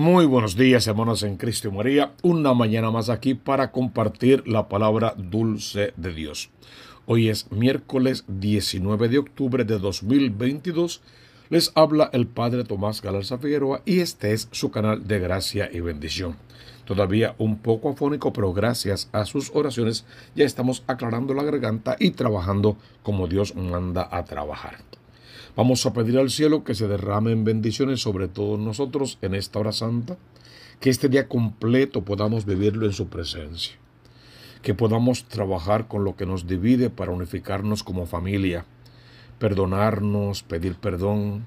Muy buenos días, hermanos en Cristo María. Una mañana más aquí para compartir la palabra dulce de Dios. Hoy es miércoles 19 de octubre de 2022. Les habla el Padre Tomás Galarza Figueroa y este es su canal de gracia y bendición. Todavía un poco afónico, pero gracias a sus oraciones ya estamos aclarando la garganta y trabajando como Dios manda a trabajar. Vamos a pedir al cielo que se derramen bendiciones sobre todos nosotros en esta hora santa, que este día completo podamos vivirlo en su presencia, que podamos trabajar con lo que nos divide para unificarnos como familia, perdonarnos, pedir perdón,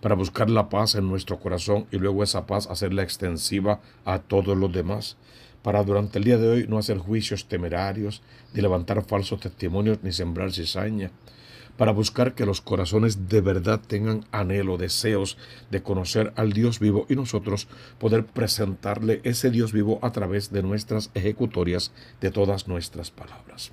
para buscar la paz en nuestro corazón y luego esa paz hacerla extensiva a todos los demás, para durante el día de hoy no hacer juicios temerarios, ni levantar falsos testimonios, ni sembrar cizaña, para buscar que los corazones de verdad tengan anhelo, deseos de conocer al Dios vivo y nosotros poder presentarle ese Dios vivo a través de nuestras ejecutorias de todas nuestras palabras.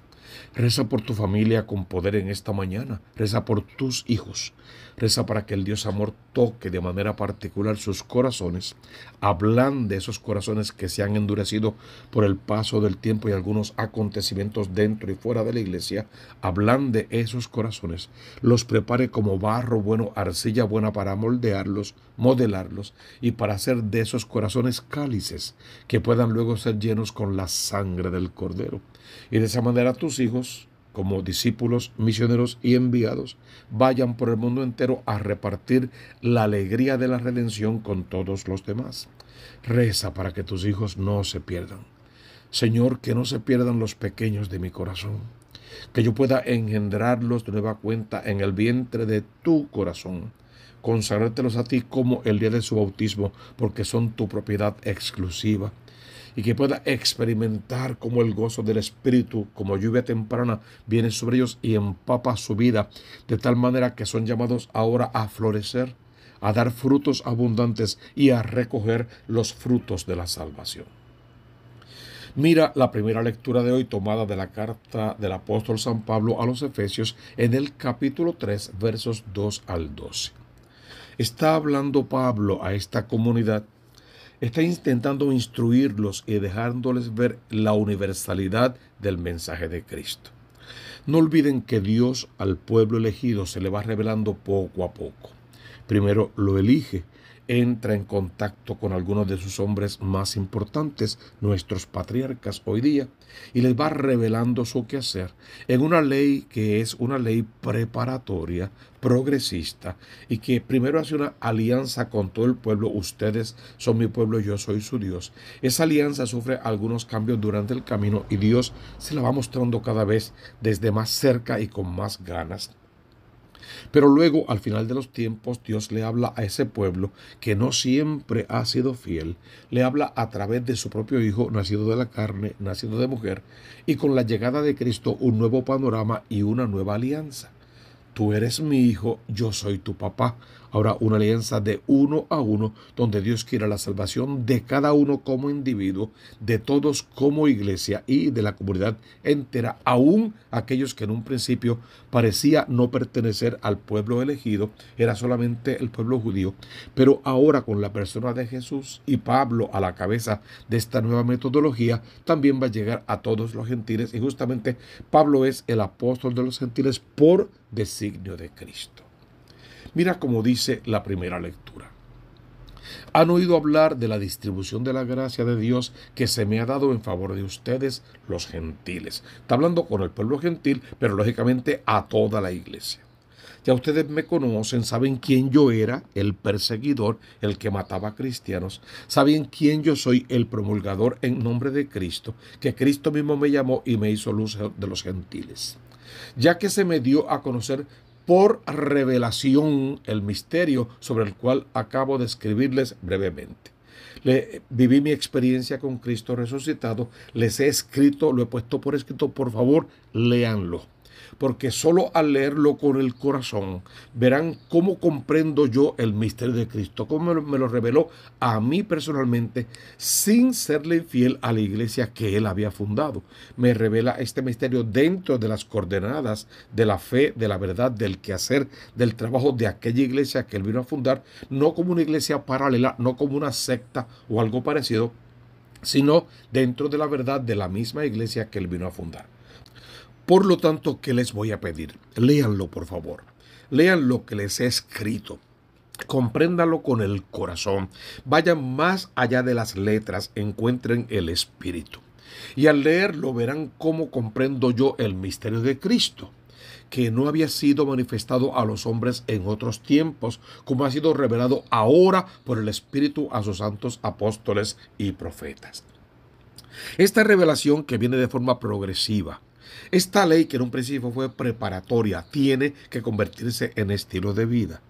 Reza por tu familia con poder en esta mañana. Reza por tus hijos. Reza para que el Dios amor toque de manera particular sus corazones. de esos corazones que se han endurecido por el paso del tiempo y algunos acontecimientos dentro y fuera de la iglesia. de esos corazones. Los prepare como barro bueno, arcilla buena para moldearlos modelarlos y para hacer de esos corazones cálices que puedan luego ser llenos con la sangre del Cordero. Y de esa manera tus hijos, como discípulos, misioneros y enviados, vayan por el mundo entero a repartir la alegría de la redención con todos los demás. Reza para que tus hijos no se pierdan. Señor, que no se pierdan los pequeños de mi corazón, que yo pueda engendrarlos de nueva cuenta en el vientre de tu corazón consagrártelos a ti como el día de su bautismo, porque son tu propiedad exclusiva. Y que pueda experimentar como el gozo del Espíritu, como lluvia temprana, viene sobre ellos y empapa su vida, de tal manera que son llamados ahora a florecer, a dar frutos abundantes y a recoger los frutos de la salvación. Mira la primera lectura de hoy tomada de la carta del apóstol San Pablo a los Efesios en el capítulo 3 versos 2 al 12 está hablando Pablo a esta comunidad, está intentando instruirlos y dejándoles ver la universalidad del mensaje de Cristo. No olviden que Dios al pueblo elegido se le va revelando poco a poco. Primero lo elige, entra en contacto con algunos de sus hombres más importantes, nuestros patriarcas hoy día, y les va revelando su quehacer en una ley que es una ley preparatoria, progresista, y que primero hace una alianza con todo el pueblo, ustedes son mi pueblo, yo soy su Dios. Esa alianza sufre algunos cambios durante el camino y Dios se la va mostrando cada vez desde más cerca y con más ganas. Pero luego, al final de los tiempos, Dios le habla a ese pueblo que no siempre ha sido fiel, le habla a través de su propio Hijo, nacido de la carne, nacido de mujer, y con la llegada de Cristo un nuevo panorama y una nueva alianza. Tú eres mi hijo, yo soy tu papá. Ahora una alianza de uno a uno donde Dios quiera la salvación de cada uno como individuo, de todos como iglesia y de la comunidad entera, aún aquellos que en un principio parecía no pertenecer al pueblo elegido, era solamente el pueblo judío, pero ahora con la persona de Jesús y Pablo a la cabeza de esta nueva metodología, también va a llegar a todos los gentiles y justamente Pablo es el apóstol de los gentiles por designio de Cristo. Mira cómo dice la primera lectura. Han oído hablar de la distribución de la gracia de Dios que se me ha dado en favor de ustedes, los gentiles. Está hablando con el pueblo gentil, pero lógicamente a toda la iglesia. Ya ustedes me conocen, saben quién yo era, el perseguidor, el que mataba a cristianos. Saben quién yo soy, el promulgador en nombre de Cristo, que Cristo mismo me llamó y me hizo luz de los gentiles. Ya que se me dio a conocer por revelación el misterio sobre el cual acabo de escribirles brevemente. viví mi experiencia con Cristo resucitado, les he escrito, lo he puesto por escrito, por favor, léanlo porque solo al leerlo con el corazón verán cómo comprendo yo el misterio de Cristo, cómo me lo reveló a mí personalmente sin serle infiel a la iglesia que él había fundado. Me revela este misterio dentro de las coordenadas de la fe, de la verdad, del quehacer, del trabajo de aquella iglesia que él vino a fundar, no como una iglesia paralela, no como una secta o algo parecido, sino dentro de la verdad de la misma iglesia que él vino a fundar. Por lo tanto, ¿qué les voy a pedir? Léanlo, por favor. Lean lo que les he escrito. Compréndalo con el corazón. Vayan más allá de las letras. Encuentren el espíritu. Y al leerlo verán cómo comprendo yo el misterio de Cristo que no había sido manifestado a los hombres en otros tiempos, como ha sido revelado ahora por el Espíritu a sus santos apóstoles y profetas. Esta revelación que viene de forma progresiva, esta ley, que en un principio fue preparatoria, tiene que convertirse en estilo de vida.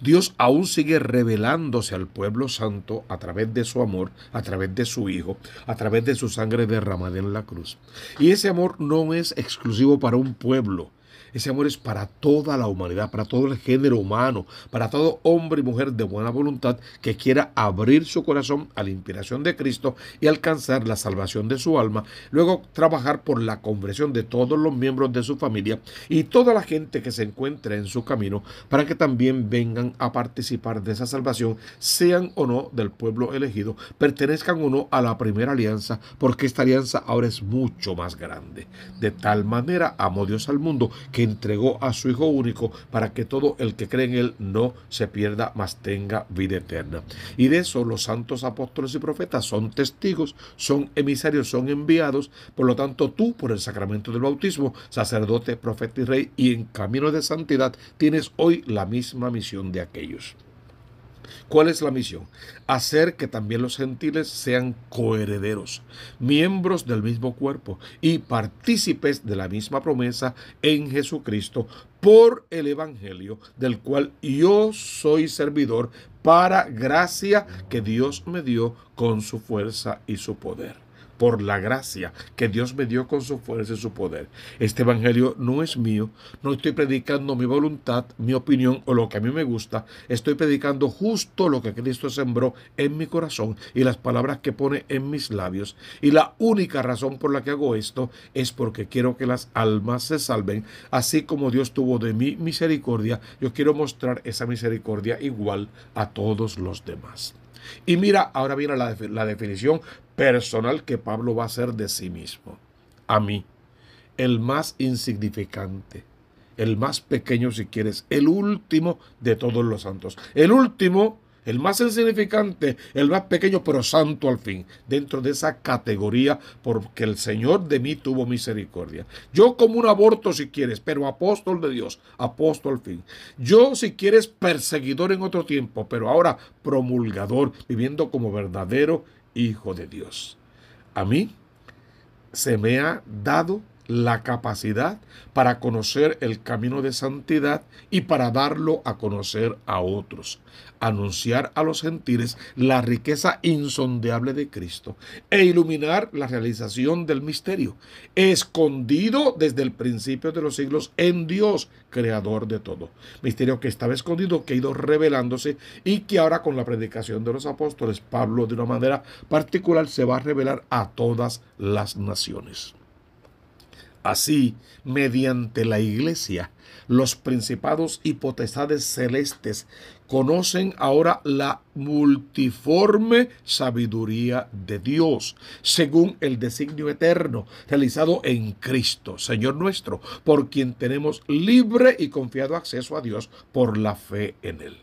Dios aún sigue revelándose al pueblo santo a través de su amor, a través de su Hijo, a través de su sangre derramada en la cruz. Y ese amor no es exclusivo para un pueblo, ese amor es para toda la humanidad, para todo el género humano, para todo hombre y mujer de buena voluntad que quiera abrir su corazón a la inspiración de Cristo y alcanzar la salvación de su alma. Luego trabajar por la conversión de todos los miembros de su familia y toda la gente que se encuentre en su camino para que también vengan a participar de esa salvación, sean o no del pueblo elegido, pertenezcan o no a la primera alianza, porque esta alianza ahora es mucho más grande. De tal manera amó Dios al mundo que entregó a su Hijo único para que todo el que cree en Él no se pierda, mas tenga vida eterna. Y de eso los santos apóstoles y profetas son testigos, son emisarios, son enviados. Por lo tanto, tú, por el sacramento del bautismo, sacerdote, profeta y rey, y en camino de santidad, tienes hoy la misma misión de aquellos. ¿Cuál es la misión? Hacer que también los gentiles sean coherederos, miembros del mismo cuerpo y partícipes de la misma promesa en Jesucristo por el Evangelio, del cual yo soy servidor para gracia que Dios me dio con su fuerza y su poder por la gracia que Dios me dio con su fuerza y su poder. Este Evangelio no es mío, no estoy predicando mi voluntad, mi opinión o lo que a mí me gusta, estoy predicando justo lo que Cristo sembró en mi corazón y las palabras que pone en mis labios. Y la única razón por la que hago esto es porque quiero que las almas se salven, así como Dios tuvo de mí misericordia, yo quiero mostrar esa misericordia igual a todos los demás. Y mira, ahora viene la, la, definición personal que Pablo va a ser de sí mismo. A mí, el más insignificante, el más pequeño si quieres, el último de todos los santos. El último, el más insignificante, el más pequeño, pero santo al fin, dentro de esa categoría, porque el Señor de mí tuvo misericordia. Yo como un aborto si quieres, pero apóstol de Dios, apóstol al fin. Yo si quieres perseguidor en otro tiempo, pero ahora promulgador, viviendo como verdadero Hijo de Dios. A mí se me ha dado la capacidad para conocer el camino de santidad y para darlo a conocer a otros. Anunciar a los gentiles la riqueza insondeable de Cristo e iluminar la realización del misterio, escondido desde el principio de los siglos en Dios, creador de todo. Misterio que estaba escondido, que ha ido revelándose y que ahora con la predicación de los apóstoles, Pablo de una manera particular se va a revelar a todas las naciones. Así, mediante la Iglesia, los principados y potestades celestes conocen ahora la multiforme sabiduría de Dios, según el designio eterno realizado en Cristo, Señor nuestro, por quien tenemos libre y confiado acceso a Dios por la fe en Él.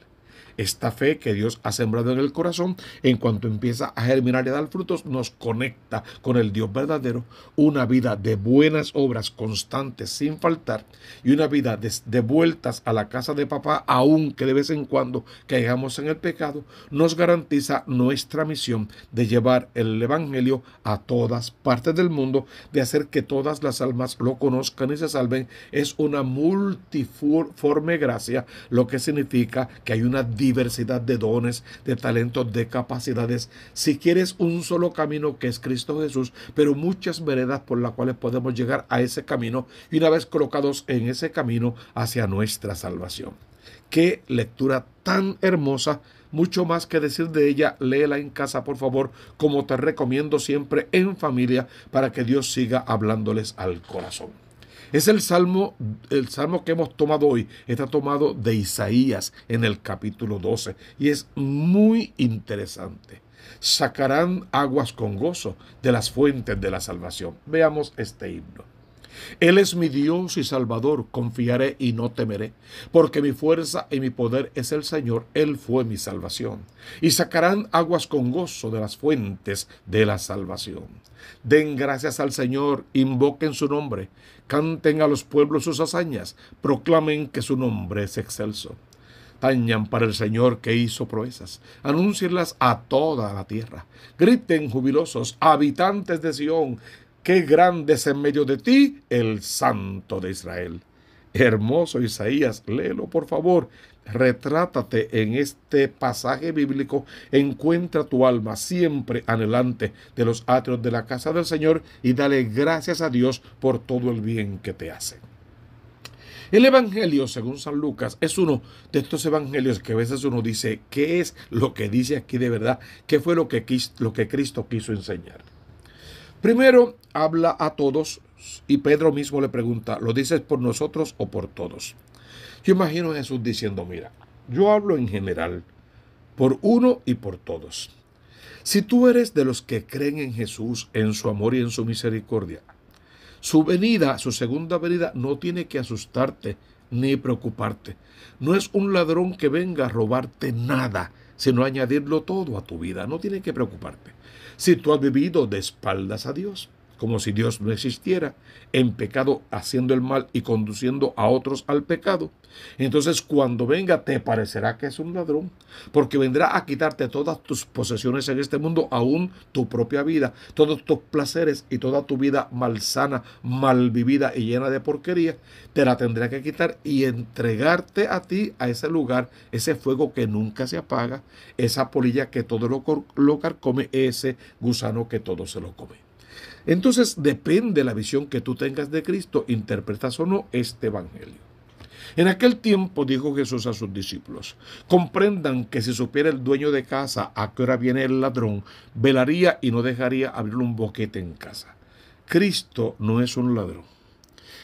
Esta fe que Dios ha sembrado en el corazón, en cuanto empieza a germinar y a dar frutos, nos conecta con el Dios verdadero. Una vida de buenas obras constantes sin faltar y una vida de, vueltas a la casa de papá, aunque de vez en cuando caigamos en el pecado, nos garantiza nuestra misión de llevar el Evangelio a todas partes del mundo, de hacer que todas las almas lo conozcan y se salven. Es una multiforme gracia, lo que significa que hay una diversidad de dones, de talentos, de capacidades. Si quieres un solo camino que es Cristo Jesús, pero muchas veredas por las cuales podemos llegar a ese camino y una vez colocados en ese camino hacia nuestra salvación. Qué lectura tan hermosa. Mucho más que decir de ella, léela en casa, por favor, como te recomiendo siempre en familia, para que Dios siga hablándoles al corazón. Es el salmo, el salmo que hemos tomado hoy, está tomado de Isaías en el capítulo 12 y es muy interesante. Sacarán aguas con gozo de las fuentes de la salvación. Veamos este himno. Él es mi Dios y Salvador, confiaré y no temeré, porque mi fuerza y mi poder es el Señor, Él fue mi salvación. Y sacarán aguas con gozo de las fuentes de la salvación. Den gracias al Señor, invoquen su nombre, canten a los pueblos sus hazañas, proclamen que su nombre es excelso. Tañan para el Señor que hizo proezas, anúncienlas a toda la tierra. Griten jubilosos, habitantes de Sión, qué grande es en medio de ti el Santo de Israel. Hermoso Isaías, léelo por favor. Retrátate en este pasaje bíblico. Encuentra tu alma siempre anhelante de los atrios de la casa del Señor y dale gracias a Dios por todo el bien que te hace. El Evangelio, según San Lucas, es uno de estos evangelios que a veces uno dice, ¿qué es lo que dice aquí de verdad? ¿Qué fue lo que, lo que Cristo quiso enseñar? Primero habla a todos y Pedro mismo le pregunta, ¿lo dices por nosotros o por todos? Yo imagino a Jesús diciendo, mira, yo hablo en general, por uno y por todos. Si tú eres de los que creen en Jesús, en su amor y en su misericordia, su venida, su segunda venida, no tiene que asustarte ni preocuparte. No es un ladrón que venga a robarte nada, sino añadirlo todo a tu vida. No tiene que preocuparte si tú has vivido de espaldas a Dios como si Dios no existiera, en pecado haciendo el mal y conduciendo a otros al pecado, entonces cuando venga te parecerá que es un ladrón, porque vendrá a quitarte todas tus posesiones en este mundo, aún tu propia vida, todos tus placeres y toda tu vida malsana, mal vivida y llena de porquería, te la tendrá que quitar y entregarte a ti, a ese lugar, ese fuego que nunca se apaga, esa polilla que todo lo, lo come ese gusano que todo se lo come. Entonces depende la visión que tú tengas de Cristo, interpretas o no este Evangelio. En aquel tiempo dijo Jesús a sus discípulos, comprendan que si supiera el dueño de casa a qué hora viene el ladrón, velaría y no dejaría abrir un boquete en casa. Cristo no es un ladrón.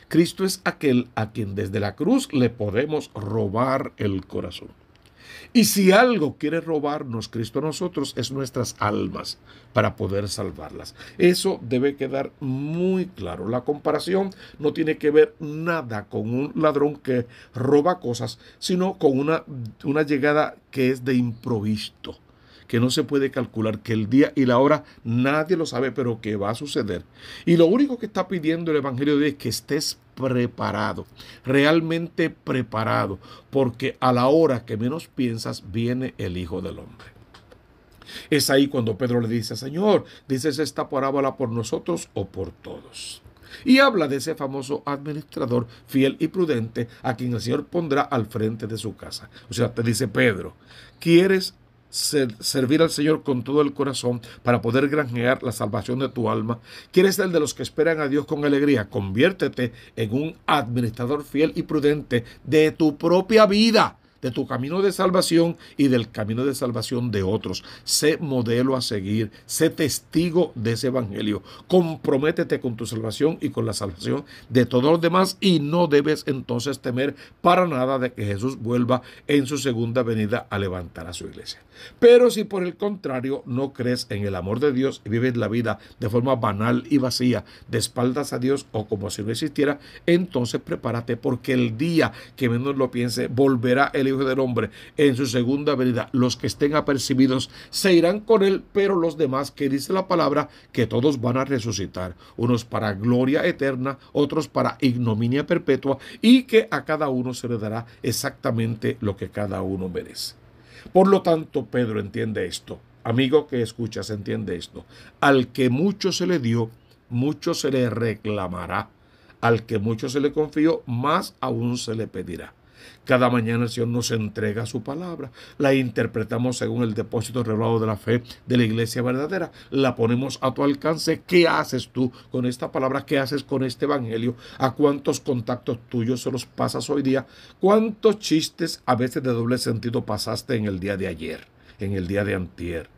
Cristo es aquel a quien desde la cruz le podemos robar el corazón. Y si algo quiere robarnos Cristo a nosotros es nuestras almas para poder salvarlas. Eso debe quedar muy claro. La comparación no tiene que ver nada con un ladrón que roba cosas, sino con una, una llegada que es de improviso que no se puede calcular, que el día y la hora nadie lo sabe, pero que va a suceder. Y lo único que está pidiendo el Evangelio de es que estés preparado, realmente preparado, porque a la hora que menos piensas viene el Hijo del Hombre. Es ahí cuando Pedro le dice, Señor, dices esta parábola por nosotros o por todos. Y habla de ese famoso administrador fiel y prudente a quien el Señor pondrá al frente de su casa. O sea, te dice Pedro, ¿quieres servir al Señor con todo el corazón para poder granjear la salvación de tu alma. ¿Quieres ser de los que esperan a Dios con alegría? Conviértete en un administrador fiel y prudente de tu propia vida de tu camino de salvación y del camino de salvación de otros. Sé modelo a seguir, sé testigo de ese evangelio. Comprométete con tu salvación y con la salvación de todos los demás y no debes entonces temer para nada de que Jesús vuelva en su segunda venida a levantar a su iglesia. Pero si por el contrario no crees en el amor de Dios y vives la vida de forma banal y vacía, de espaldas a Dios o como si no existiera, entonces prepárate porque el día que menos lo piense volverá el del Hombre en su segunda venida. Los que estén apercibidos se irán con él, pero los demás que dice la palabra que todos van a resucitar, unos para gloria eterna, otros para ignominia perpetua, y que a cada uno se le dará exactamente lo que cada uno merece. Por lo tanto, Pedro entiende esto. Amigo que escuchas, entiende esto. Al que mucho se le dio, mucho se le reclamará. Al que mucho se le confió, más aún se le pedirá. Cada mañana el Señor nos entrega su palabra, la interpretamos según el depósito revelado de la fe de la iglesia verdadera, la ponemos a tu alcance. ¿Qué haces tú con esta palabra? ¿Qué haces con este evangelio? ¿A cuántos contactos tuyos se los pasas hoy día? ¿Cuántos chistes a veces de doble sentido pasaste en el día de ayer, en el día de antier?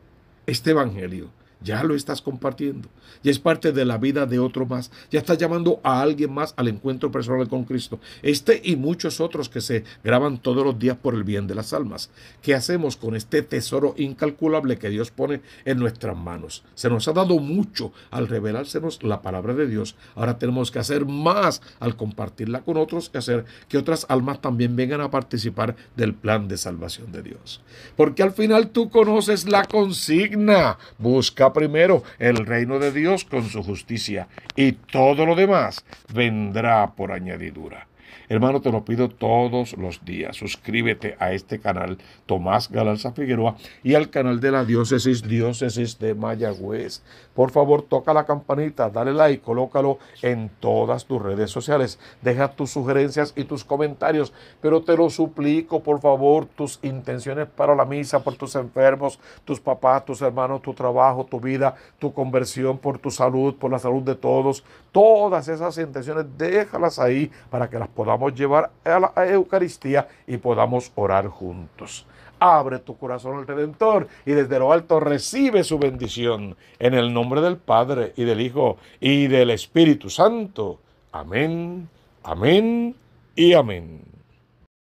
Este evangelio ya lo estás compartiendo. Ya es parte de la vida de otro más. Ya estás llamando a alguien más al encuentro personal con Cristo. Este y muchos otros que se graban todos los días por el bien de las almas. ¿Qué hacemos con este tesoro incalculable que Dios pone en nuestras manos? Se nos ha dado mucho al revelársenos la palabra de Dios. Ahora tenemos que hacer más al compartirla con otros, que hacer que otras almas también vengan a participar del plan de salvación de Dios. Porque al final tú conoces la consigna. Busca primero el reino de Dios con su justicia y todo lo demás vendrá por añadidura. Hermano, te lo pido todos los días. Suscríbete a este canal Tomás Galarza Figueroa y al canal de la diócesis Diócesis de Mayagüez. Por favor, toca la campanita, dale like, colócalo en todas tus redes sociales. Deja tus sugerencias y tus comentarios, pero te lo suplico, por favor, tus intenciones para la misa, por tus enfermos, tus papás, tus hermanos, tu trabajo, tu vida, tu conversión, por tu salud, por la salud de todos. Todas esas intenciones, déjalas ahí para que las podamos podamos llevar a la Eucaristía y podamos orar juntos. Abre tu corazón al Redentor y desde lo alto recibe su bendición en el nombre del Padre y del Hijo y del Espíritu Santo. Amén, amén y amén.